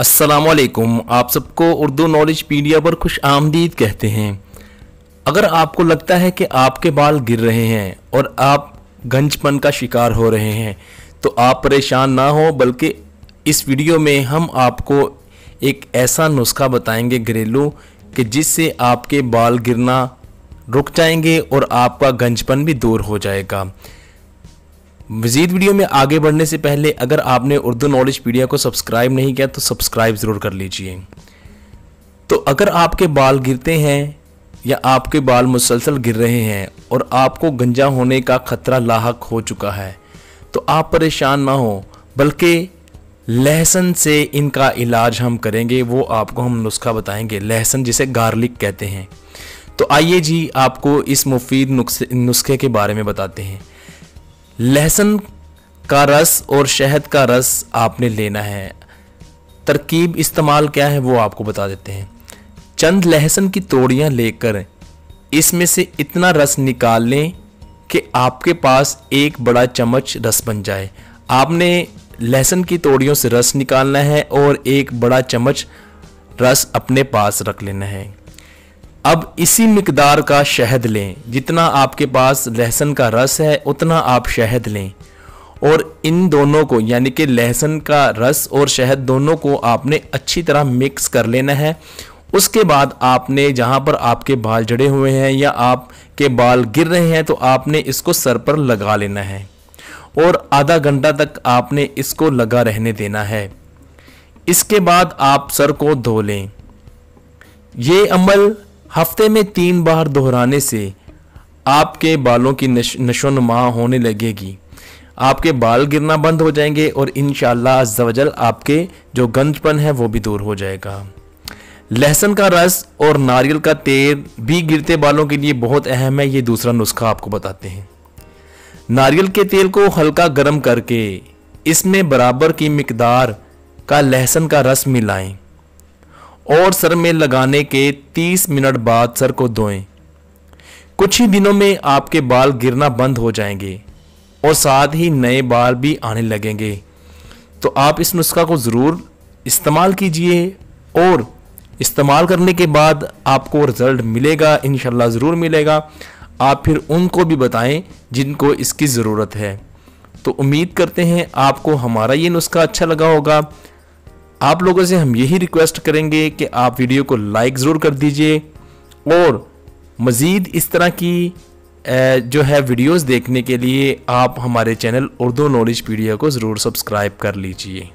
असलकुम आप सबको उर्दू नॉलेज पीडिया पर खुश आमदीद कहते हैं अगर आपको लगता है कि आपके बाल गिर रहे हैं और आप गंजपन का शिकार हो रहे हैं तो आप परेशान ना हो बल्कि इस वीडियो में हम आपको एक ऐसा नुस्खा बताएंगे घरेलू कि जिससे आपके बाल गिरना रुक जाएंगे और आपका गंजपन भी दूर हो जाएगा मजीद वीडियो में आगे बढ़ने से पहले अगर आपने उर्दू नॉलेज पीडिया को सब्सक्राइब नहीं किया तो सब्सक्राइब ज़रूर कर लीजिए तो अगर आपके बाल गिरते हैं या आपके बाल मुसलसल गिर रहे हैं और आपको गंजा होने का ख़तरा लाक हो चुका है तो आप परेशान ना हो बल्कि लहसन से इनका इलाज हम करेंगे वो आपको हम नुस्खा बताएंगे लहसन जिसे गार्लिक कहते हैं तो आइए जी आपको इस मुफीद नुस्खे के बारे में बताते हैं लहसुन का रस और शहद का रस आपने लेना है तरकीब इस्तेमाल क्या है वो आपको बता देते हैं चंद लहसुन की तोड़ियाँ लेकर इसमें से इतना रस निकाल लें कि आपके पास एक बड़ा चम्मच रस बन जाए आपने लहसुन की तोड़ियों से रस निकालना है और एक बड़ा चम्मच रस अपने पास रख लेना है अब इसी मकदार का शहद लें जितना आपके पास लहसुन का रस है उतना आप शहद लें और इन दोनों को यानी कि लहसुन का रस और शहद दोनों को आपने अच्छी तरह मिक्स कर लेना है उसके बाद आपने जहाँ पर आपके बाल जड़े हुए हैं या आपके बाल गिर रहे हैं तो आपने इसको सर पर लगा लेना है और आधा घंटा तक आपने इसको लगा रहने देना है इसके बाद आप सर को धो लें ये अमल हफ्ते में तीन बार दोहराने से आपके बालों की नश नशो नुमा होने लगेगी आपके बाल गिरना बंद हो जाएंगे और इन शजल आपके जो गंजपन है वो भी दूर हो जाएगा लहसुन का रस और नारियल का तेल भी गिरते बालों के लिए बहुत अहम है ये दूसरा नुस्खा आपको बताते हैं नारियल के तेल को हल्का गर्म करके इसमें बराबर की मकदार का लहसुन का रस मिलाएं और सर में लगाने के 30 मिनट बाद सर को धोएं कुछ ही दिनों में आपके बाल गिरना बंद हो जाएंगे और साथ ही नए बाल भी आने लगेंगे तो आप इस नुस्खा को ज़रूर इस्तेमाल कीजिए और इस्तेमाल करने के बाद आपको रिज़ल्ट मिलेगा इन ज़रूर मिलेगा आप फिर उनको भी बताएं जिनको इसकी ज़रूरत है तो उम्मीद करते हैं आपको हमारा ये नुस्खा अच्छा लगा होगा आप लोगों से हम यही रिक्वेस्ट करेंगे कि आप वीडियो को लाइक ज़रूर कर दीजिए और मज़ीद इस तरह की जो है वीडियोस देखने के लिए आप हमारे चैनल उर्दू नॉलेज पीडिया को ज़रूर सब्सक्राइब कर लीजिए